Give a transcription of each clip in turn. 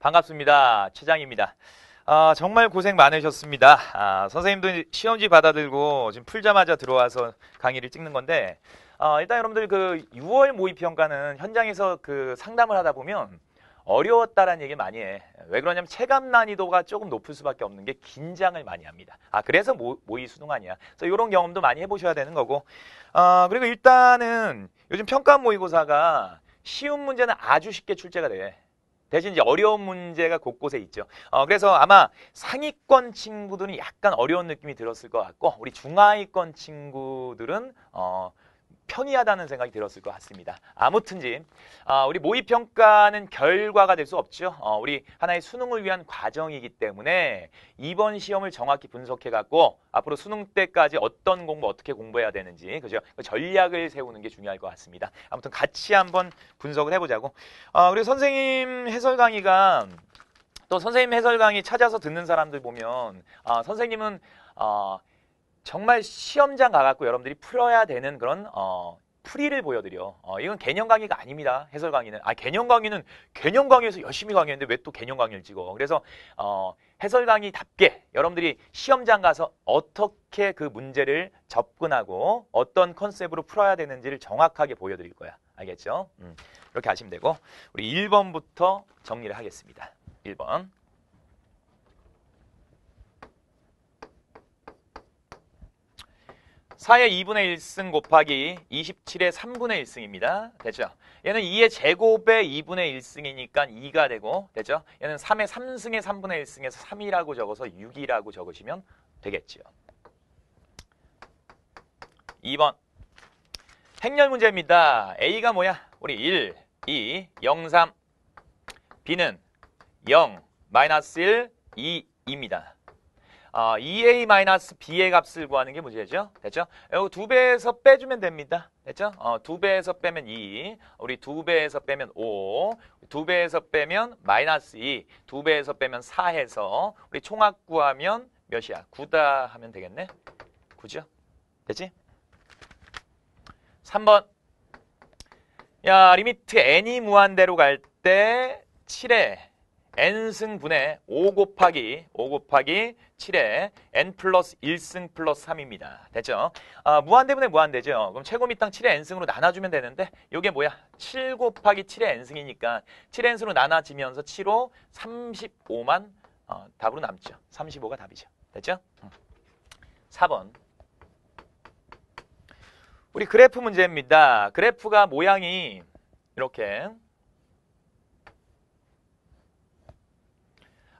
반갑습니다. 최장입니다. 아, 정말 고생 많으셨습니다. 아, 선생님도 시험지 받아들고 지금 풀자마자 들어와서 강의를 찍는 건데 아, 일단 여러분들 그 6월 모의 평가는 현장에서 그 상담을 하다 보면 어려웠다라는 얘기를 많이 해. 왜 그러냐면 체감 난이도가 조금 높을 수밖에 없는 게 긴장을 많이 합니다. 아 그래서 모, 모의 수능 아니야. 그래서 이런 경험도 많이 해보셔야 되는 거고. 아 그리고 일단은 요즘 평가 모의고사가 쉬운 문제는 아주 쉽게 출제가 돼. 대신 이제 어려운 문제가 곳곳에 있죠. 어, 그래서 아마 상위권 친구들은 약간 어려운 느낌이 들었을 것 같고 우리 중하위권 친구들은 어, 편이하다는 생각이 들었을 것 같습니다. 아무튼지 아, 우리 모의평가는 결과가 될 수 없죠. 어, 우리 하나의 수능을 위한 과정이기 때문에 이번 시험을 정확히 분석해갖고 앞으로 수능 때까지 어떤 공부 어떻게 공부해야 되는지 그죠 그 전략을 세우는 게 중요할 것 같습니다. 아무튼 같이 한번 분석을 해보자고. 아, 그리고 선생님 해설 강의가 또 선생님 해설 강의 찾아서 듣는 사람들 보면 아, 선생님은 어, 정말 시험장 가갖고 여러분들이 풀어야 되는 그런 어, 풀이를 보여드려. 어, 이건 개념 강의가 아닙니다. 해설 강의는. 아, 개념 강의는 개념 강의에서 열심히 강의했는데 왜 또 개념 강의를 찍어. 그래서 어, 해설 강의답게 여러분들이 시험장 가서 어떻게 그 문제를 접근하고 어떤 컨셉으로 풀어야 되는지를 정확하게 보여드릴 거야. 알겠죠? 음, 이렇게 하시면 되고 우리 1번부터 정리를 하겠습니다. 1번. 4의 2분의 1승 곱하기 27의 3분의 1승입니다. 됐죠 얘는 2의 제곱의 2분의 1승이니까 2가 되고 됐죠 얘는 3의 3승의 3분의 1승에서 3이라고 적어서 6이라고 적으시면 되겠지요. 2번 행렬 문제입니다. A가 뭐야? 우리 1, 2, 0, 3 B는 0, 마이너스 1, 2입니다. 어, e a b a 값을 구하는 게 문제죠. 됐죠? 이거 2배에서 빼주면 됩니다. 됐죠? 어, 2배에서 빼면 2, e, 우리 2배에서 빼면 5, 2배에서 빼면 마이너스 2, e, 2배에서 빼면 4 해서 우리 총합 구하면 몇이야? 9다 하면 되겠네. 9죠? 됐지? 3번 야 리미트 n이 무한대로 갈 때 7에 n승분의 5 곱하기 5 곱하기 7에 n 플러스 1승 플러스 3입니다. 됐죠? 아, 무한대분의 무한대죠. 그럼 최고 밑당 7의 n승으로 나눠주면 되는데 이게 뭐야? 7 곱하기 7의 n승이니까 7의 n승으로 나눠지면서 7호 35만 어, 답으로 남죠. 35가 답이죠. 됐죠? 4번 음. 우리 그래프 문제입니다. 그래프가 모양이 이렇게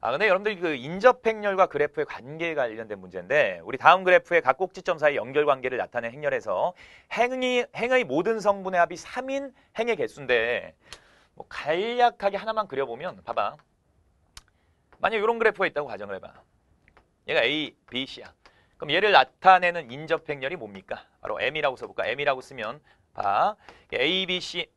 아, 근데 여러분들 그 인접 행렬과 그래프의 관계에 관련된 문제인데 우리 다음 그래프의 각 꼭지점 사이 연결 관계를 나타낸 행렬에서 행이 행의 모든 성분의 합이 3인 행의 개수인데 뭐 간략하게 하나만 그려보면 봐봐. 만약 이런 그래프가 있다고 가정을 해봐. 얘가 A, B, C야. 그럼 얘를 나타내는 인접 행렬이 뭡니까? 바로 M이라고 써볼까? M이라고 쓰면 봐. A, B, C,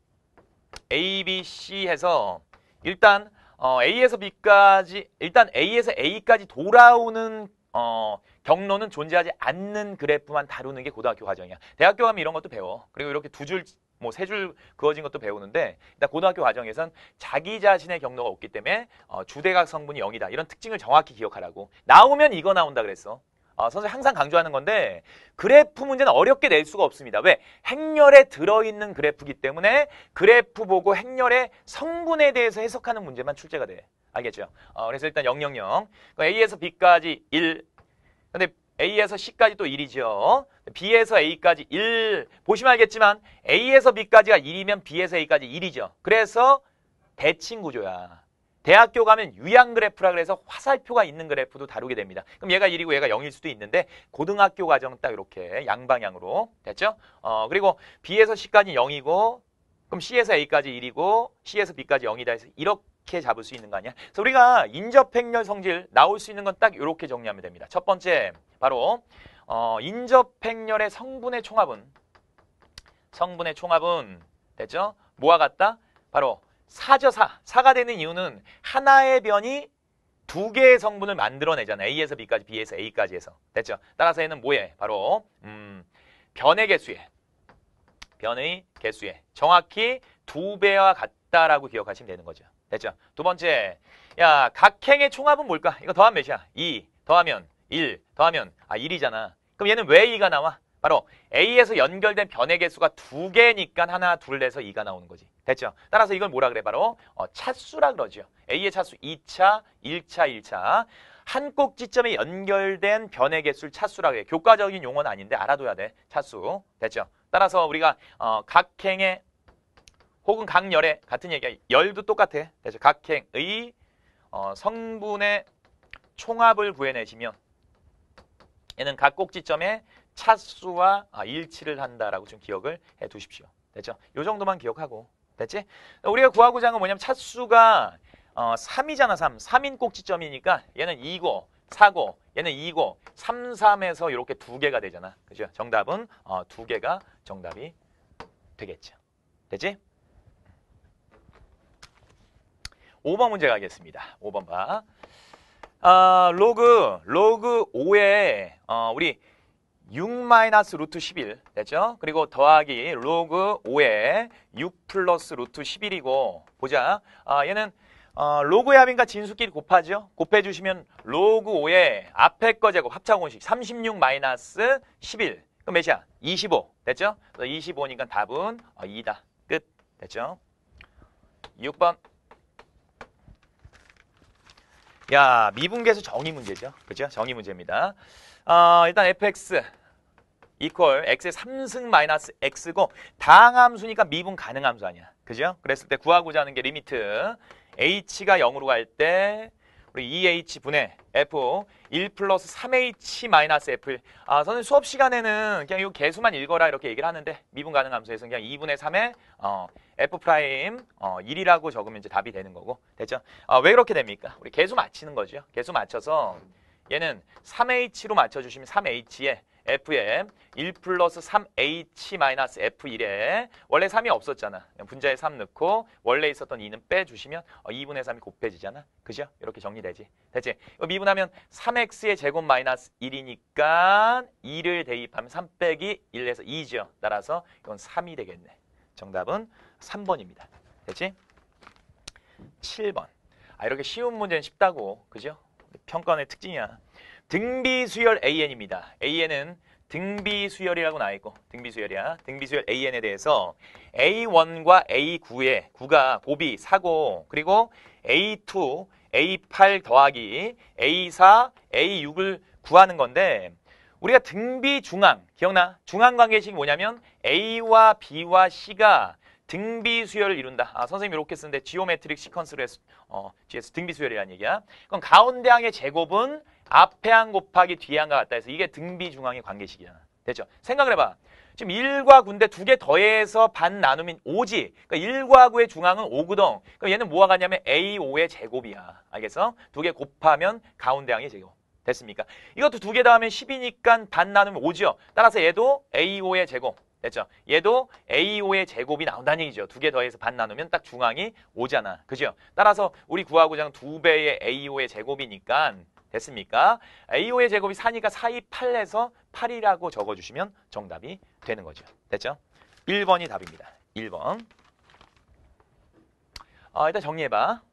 A, B, C 해서 일단 어, A에서 B까지 일단 A에서 A까지 돌아오는 어, 경로는 존재하지 않는 그래프만 다루는 게 고등학교 과정이야. 대학교 가면 이런 것도 배워. 그리고 이렇게 두 줄, 뭐 세 줄 그어진 것도 배우는데 일단 고등학교 과정에선 자기 자신의 경로가 없기 때문에 어, 주대각 성분이 0이다. 이런 특징을 정확히 기억하라고. 나오면 이거 나온다 그랬어. 어, 선생님 항상 강조하는 건데 그래프 문제는 어렵게 낼 수가 없습니다. 왜? 행렬에 들어있는 그래프기 때문에 그래프 보고 행렬의 성분에 대해서 해석하는 문제만 출제가 돼. 알겠죠? 어, 그래서 일단 000 A에서 B까지 1 근데 A에서 C까지 또 1이죠. B에서 A까지 1 보시면 알겠지만 A에서 B까지가 1이면 B에서 A까지 1이죠. 그래서 대칭 구조야. 대학교 가면 유양 그래프라 그래서 화살표가 있는 그래프도 다루게 됩니다. 그럼 얘가 1이고 얘가 0일 수도 있는데 고등학교 과정 딱 이렇게 양방향으로 됐죠? 어 그리고 B에서 C까지 0이고 그럼 C에서 A까지 1이고 C에서 B까지 0이다 해서 이렇게 잡을 수 있는 거 아니야? 그래서 우리가 인접행렬 성질 나올 수 있는 건 딱 이렇게 정리하면 됩니다. 첫 번째 바로 어 인접행렬의 성분의 총합은 성분의 총합은 됐죠? 뭐와 같다? 바로 사저사, 사가 되는 이유는 하나의 변이 두 개의 성분을 만들어내잖아요. A에서 B까지, B에서 A까지 해서. 됐죠? 따라서 얘는 뭐예요 바로 음, 변의 개수에, 변의 개수에 정확히 두 배와 같다라고 기억하시면 되는 거죠. 됐죠? 두 번째, 야 각행의 총합은 뭘까? 이거 더하면 몇이야? 2 더하면 1 더하면 아 1이잖아. 그럼 얘는 왜 2가 나와? 바로 A에서 연결된 변의 개수가 두 개니까 하나, 둘 해서 2가 나오는 거지. 됐죠? 따라서 이걸 뭐라 그래? 바로 어, 차수라 그러죠. A의 차수 2차, 1차, 1차. 한 꼭지점에 연결된 변의 개수를 차수라고 해. 교과적인 용어는 아닌데 알아둬야 돼. 차수. 됐죠? 따라서 우리가 어, 각행의 혹은 각열의 같은 얘기야. 열도 똑같아. 됐죠? 각행의 어, 성분의 총합을 구해내시면 얘는 각 꼭지점에 차수와 아, 일치를 한다라고 좀 기억을 해 두십시오. 됐죠? 이 정도만 기억하고 됐지? 우리가 구하고자 하는 건 뭐냐면 차수가 어, 3이잖아 3. 3인 꼭지점이니까 얘는 2고 4고 얘는 2고 3, 3에서 이렇게 두 개가 되잖아. 그죠? 정답은 어, 두 개가 정답이 되겠죠. 됐지 5번 문제 가겠습니다. 5번 봐. 아, 로그 로그 5에 어, 우리 6 마이너스 루트 11 됐죠? 그리고 더하기 로그 5에 6 플러스 루트 11이고 보자. 아, 얘는 어, 로그의 합인과 진수끼리 곱하죠? 곱해주시면 로그 5의 앞에 거 제곱 합차공식 36 마이너스 11 그럼 몇이야? 25 됐죠? 25니까 답은 어, 2다. 끝 됐죠? 6번 야, 미분계수 정의 문제죠. 그죠? 정의 문제입니다. 어, 일단 fx 이퀄 x의 3승 마이너스 x고 다항함수니까 미분 가능함수 아니야. 그죠? 그랬을 때 구하고자 하는 게 리미트 h가 0으로 갈때 우리 EH분의 F 1 플러스 3H 마이너스 F 아, 저는 수업 시간에는 그냥 이 개수만 읽어라 이렇게 얘기를 하는데 미분 가능 함수에서는 그냥 2분의 3에 어, F 프라임 어, 1이라고 적으면 이제 답이 되는 거고 됐죠? 아, 왜 그렇게 됩니까? 우리 개수 맞히는 거죠. 개수 맞춰서 얘는 3H로 맞춰주시면 3H에 F에 1 플러스 3H 마이너스 F1에 원래 3이 없었잖아. 분자에 3 넣고 원래 있었던 2는 빼주시면 2분의 어, 3이 곱해지잖아. 그죠? 이렇게 정리되지. 됐지? 미분하면 3X의 제곱 마이너스 1이니까 2를 대입하면 3 빼기 1에서 2죠. 따라서 이건 3이 되겠네. 정답은 3번입니다. 됐지? 7번. 아 이렇게 쉬운 문제는 쉽다고. 그죠? 평가원의 특징이야. 등비수열 AN입니다. AN은 등비수열이라고 나와있고 등비수열이야. 등비수열 AN에 대해서 A1과 A9의 9가 고비, 사고 그리고 A2, A8 더하기 A4, A6을 구하는 건데 우리가 등비중앙, 기억나? 중앙관계식이 뭐냐면 A와 B와 C가 등비수열을 이룬다. 아, 선생님이 이렇게 쓰는데 지오메트릭 시퀀스로 해서, 어, 뒤에서 등비수열이라는 얘기야. 그럼 가운데 항의 제곱은 앞에 한 곱하기 뒤에 한과 같다 해서 이게 등비중앙의 관계식이잖아. 됐죠? 생각을 해봐. 지금 1과 9인데 두 개 더해서 반 나누면 5지. 그러니까 1과 9의 중앙은 5구동. 그럼 얘는 뭐와 같냐면 A5의 제곱이야. 알겠어? 두 개 곱하면 가운데 항의 제곱. 됐습니까? 이것도 두 개 더하면 10이니까 반 나누면 5요 따라서 얘도 A5의 제곱. 됐죠? 얘도 A5의 제곱이 나온다는 얘기죠. 두 개 더해서 반 나누면 딱 중앙이 5잖아. 그죠? 따라서 우리 구하고장 두 배의 A5의 제곱이니까 됐습니까? AO의 제곱이 4니까 4이 8에서 8이라고 적어주시면 정답이 되는 거죠. 됐죠? 1번이 답입니다. 1번. 어, 아, 일단 정리해봐.